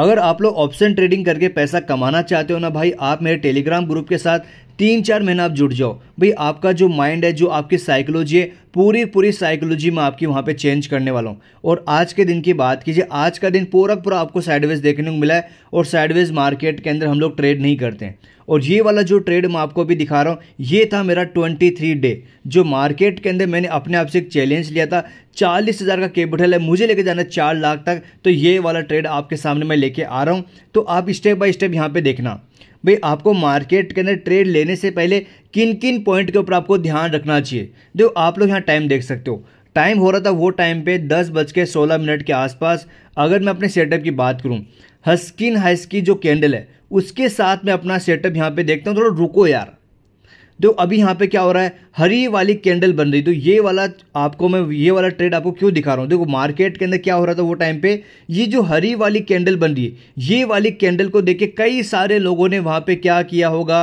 अगर आप लोग ऑप्शन ट्रेडिंग करके पैसा कमाना चाहते हो ना भाई आप मेरे टेलीग्राम ग्रुप के साथ तीन चार महीना आप जुड़ जाओ भाई आपका जो माइंड है जो आपकी साइकोलॉजी है पूरी पूरी साइकोलॉजी मैं आपकी वहाँ पे चेंज करने वाला हूँ और आज के दिन की बात कीजिए आज का दिन पूरा पूरा आपको साइडवेज देखने को मिला है और साइडवेज मार्केट के अंदर हम लोग ट्रेड नहीं करते हैं और ये वाला जो ट्रेड मैं आपको अभी दिखा रहा हूँ ये था मेरा ट्वेंटी थ्री डे जो मार्केट के अंदर मैंने अपने आप से एक चैलेंज लिया था चालीस हज़ार का कैपिटल है मुझे लेके जाना चार लाख तक तो ये वाला ट्रेड आपके सामने मैं लेके आ रहा हूँ तो आप स्टेप बाय स्टेप यहाँ पर देखना भाई आपको मार्केट के अंदर ट्रेड लेने से पहले किन किन पॉइंट के ऊपर आपको ध्यान रखना चाहिए जो आप लोग यहाँ टाइम देख सकते हो टाइम हो रहा था वो टाइम पे दस बज के सोलह मिनट के आसपास अगर मैं अपने सेटअप की बात करूँ हस्किन हस्की जो कैंडल है उसके साथ मैं अपना सेटअप यहाँ पे देखता हूँ थोड़ा रुको यार तो अभी यहाँ पे क्या हो रहा है हरी वाली कैंडल बन रही तो ये वाला आपको मैं ये वाला ट्रेड आपको क्यों दिखा रहा हूँ देखो मार्केट के अंदर क्या हो रहा था वो टाइम पे ये जो हरी वाली कैंडल बन रही है ये वाली कैंडल को देख के कई सारे लोगों ने वहाँ पे क्या किया होगा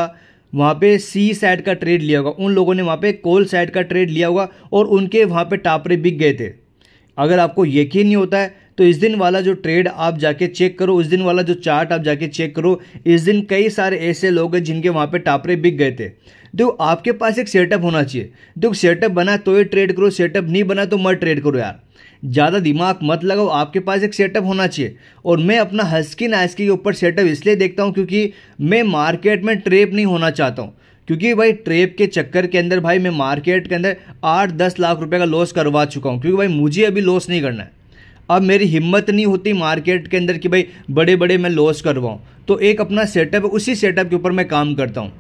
वहाँ पे सी साइड का ट्रेड लिया होगा उन लोगों ने वहाँ पे कोल साइड का ट्रेड लिया होगा और उनके वहाँ पे टापरे बिक गए थे अगर आपको यकीन नहीं होता है तो इस दिन वाला जो ट्रेड आप जाके चेक करो उस दिन वाला जो चार्ट आप जाके चेक करो इस दिन कई सारे ऐसे लोग हैं जिनके वहाँ पे टापरे बिक गए थे देखो आपके पास एक सेटअप होना चाहिए देखो सेटअप बना तो ये ट्रेड करो सेटअप नहीं बना तो मत ट्रेड करो यार ज़्यादा दिमाग मत लगाओ आपके पास एक सेटअप होना चाहिए और मैं अपना हस्की नास्की के ऊपर सेटअप इसलिए देखता हूँ क्योंकि मैं मार्केट में ट्रेप नहीं होना चाहता हूँ क्योंकि भाई ट्रेप के चक्कर के अंदर भाई मैं मार्केट के अंदर आठ दस लाख रुपए का लॉस करवा चुका हूँ क्योंकि भाई मुझे अभी लॉस नहीं करना है अब मेरी हिम्मत नहीं होती मार्केट के अंदर कि भाई बड़े बड़े मैं लॉस करवाऊँ तो एक अपना सेटअप उसी सेटअप के ऊपर मैं काम करता हूँ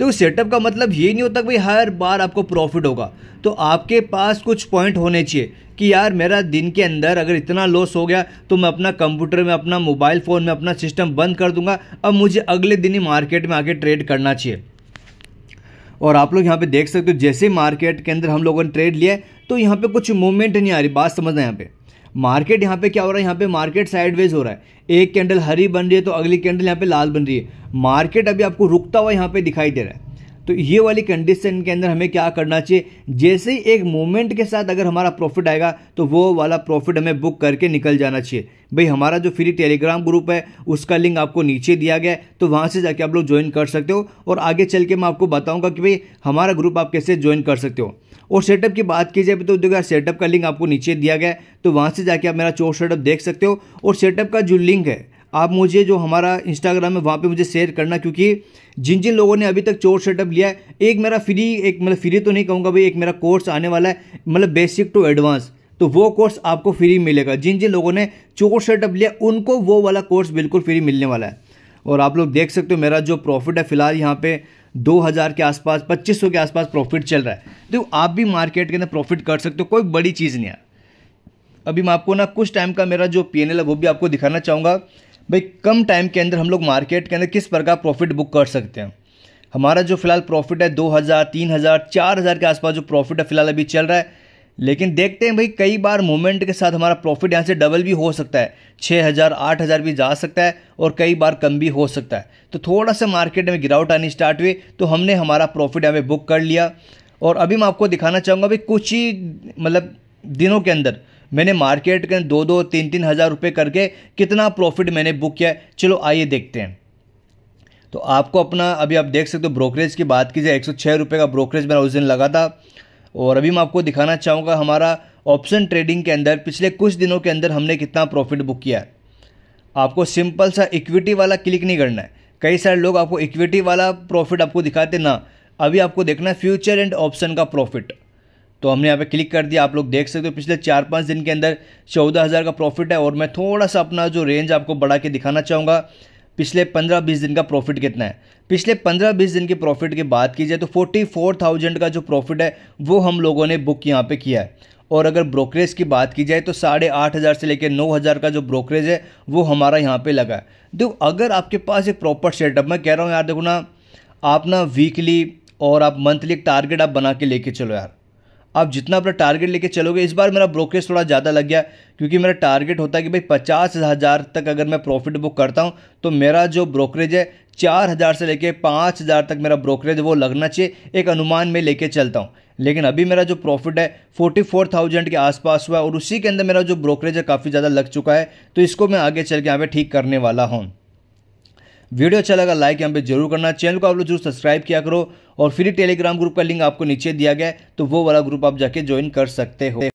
तो उस सेटअप का मतलब ये नहीं होता कि भाई हर बार आपको प्रॉफिट होगा तो आपके पास कुछ पॉइंट होने चाहिए कि यार मेरा दिन के अंदर अगर इतना लॉस हो गया तो मैं अपना कंप्यूटर में अपना मोबाइल फ़ोन में अपना सिस्टम बंद कर दूंगा अब मुझे अगले दिन ही मार्केट में आके ट्रेड करना चाहिए और आप लोग यहाँ पे देख सकते हो जैसे मार्केट के अंदर हम लोगों ने ट्रेड लिया है तो यहाँ पे कुछ मूवमेंट नहीं आ रही बात समझना यहाँ पे मार्केट यहाँ पे क्या हो रहा है यहाँ पे मार्केट साइडवेज हो रहा है एक कैंडल हरी बन रही है तो अगली कैंडल यहाँ पे लाल बन रही है मार्केट अभी आपको रुकता हुआ यहाँ पे दिखाई दे रहा है तो ये वाली कंडीशन के अंदर हमें क्या करना चाहिए जैसे ही एक मोमेंट के साथ अगर हमारा प्रॉफिट आएगा तो वो वाला प्रॉफिट हमें बुक करके निकल जाना चाहिए भाई हमारा जो फ्री टेलीग्राम ग्रुप है उसका लिंक आपको नीचे दिया गया है तो वहाँ से जाके आप लोग ज्वाइन कर सकते हो और आगे चल के मैं आपको बताऊँगा कि भाई हमारा ग्रुप आप कैसे ज्वाइन कर सकते हो और सेटअप की बात की जाए तो देखो यार सेटअप का लिंक आपको नीचे दिया गया है तो वहाँ से जाके आप मेरा चोर सेटअप देख सकते हो और सेटअप का जो लिंक है आप मुझे जो हमारा इंस्टाग्राम है वहाँ पे मुझे शेयर करना क्योंकि जिन जिन लोगों ने अभी तक चोर सेटअप लिया है एक मेरा फ्री एक मतलब फ्री तो नहीं कहूँगा भाई एक मेरा कोर्स आने वाला है मतलब बेसिक टू एडवांस तो वो कोर्स आपको फ्री मिलेगा जिन जिन लोगों ने चोर सेटअप लिया उनको वो वाला कोर्स बिल्कुल फ्री मिलने वाला है और आप लोग देख सकते हो मेरा जो प्रॉफिट है फिलहाल यहाँ पे 2000 के आसपास 2500 के आसपास प्रॉफिट चल रहा है तो आप भी मार्केट के अंदर प्रॉफिट कर सकते हो कोई बड़ी चीज़ नहीं है अभी मैं आपको ना कुछ टाइम का मेरा जो पी है वो भी आपको दिखाना चाहूँगा भाई कम टाइम के अंदर हम लोग मार्केट के अंदर किस प्रकार प्रॉफिट बुक कर सकते हैं हमारा जो फिलहाल प्रॉफिट है दो हज़ार तीन हज़ार चार हज़ार के आसपास जो प्रॉफिट है फिलहाल अभी चल रहा है लेकिन देखते हैं भाई कई बार मोमेंट के साथ हमारा प्रॉफिट यहाँ से डबल भी हो सकता है छः हज़ार आठ हज़ार भी जा सकता है और कई बार कम भी हो सकता है तो थोड़ा सा मार्केट में गिरावट आनी स्टार्ट हुई तो हमने हमारा प्रॉफिट यहाँ पे बुक कर लिया और अभी मैं आपको दिखाना चाहूँगा भाई कुछ ही मतलब दिनों के अंदर मैंने मार्केट के दो दो तीन तीन हज़ार रुपये करके कितना प्रॉफिट मैंने बुक किया है चलो आइए देखते हैं तो आपको अपना अभी आप देख सकते हो ब्रोकरेज की बात की जाए एक सौ का ब्रोकरेज मेरा उस दिन लगा था और अभी मैं आपको दिखाना चाहूँगा हमारा ऑप्शन ट्रेडिंग के अंदर पिछले कुछ दिनों के अंदर हमने कितना प्रॉफिट बुक किया है आपको सिंपल सा इक्विटी वाला क्लिक नहीं करना है कई सारे लोग आपको इक्विटी वाला प्रॉफिट आपको दिखाते ना अभी आपको देखना है फ्यूचर एंड ऑप्शन का प्रॉफिट तो हमने यहाँ पे क्लिक कर दिया आप लोग देख सकते हो पिछले चार पाँच दिन के अंदर चौदह हज़ार का प्रॉफिट है और मैं थोड़ा सा अपना जो रेंज आपको बढ़ा के दिखाना चाहूँगा पिछले पंद्रह बीस दिन का प्रॉफिट कितना है पिछले पंद्रह बीस दिन के प्रॉफिट की बात की जाए तो फोर्टी फोर थाउजेंड का जो प्रॉफिट है वो हम लोगों ने बुक यहाँ पे किया है और अगर ब्रोकरेज की बात की जाए तो साढ़े आठ हज़ार से लेकर नौ हज़ार का जो ब्रोकरेज है वो हमारा यहाँ पे लगा है देखो अगर आपके पास एक प्रॉपर सेटअप मैं कह रहा हूँ यार देखो ना आप ना वीकली और आप मंथली एक टारगेट आप बना के लेके चलो यार आप जितना अपना टारगेट लेके चलोगे इस बार मेरा ब्रोकरेज थोड़ा ज़्यादा लग गया क्योंकि मेरा टारगेट होता है कि भाई पचास हज़ार तक अगर मैं प्रॉफिट बुक करता हूँ तो मेरा जो ब्रोकरेज है चार हज़ार से लेके पाँच हज़ार तक मेरा ब्रोकरेज वो लगना चाहिए एक अनुमान में लेके चलता हूँ लेकिन अभी मेरा जो प्रॉफिट है फोर्टी फोर थाउजेंड के आसपास हुआ है और उसी के अंदर मेरा जो ब्रोकरेज है काफ़ी ज़्यादा लग चुका है तो इसको मैं आगे चल के यहाँ पर ठीक करने वाला हूँ वीडियो अच्छा लगा लाइक यहाँ पे जरूर करना चैनल को आप लोग जरूर सब्सक्राइब किया करो और फ्री टेलीग्राम ग्रुप का लिंक आपको नीचे दिया गया तो वो वाला ग्रुप आप जाके ज्वाइन कर सकते हो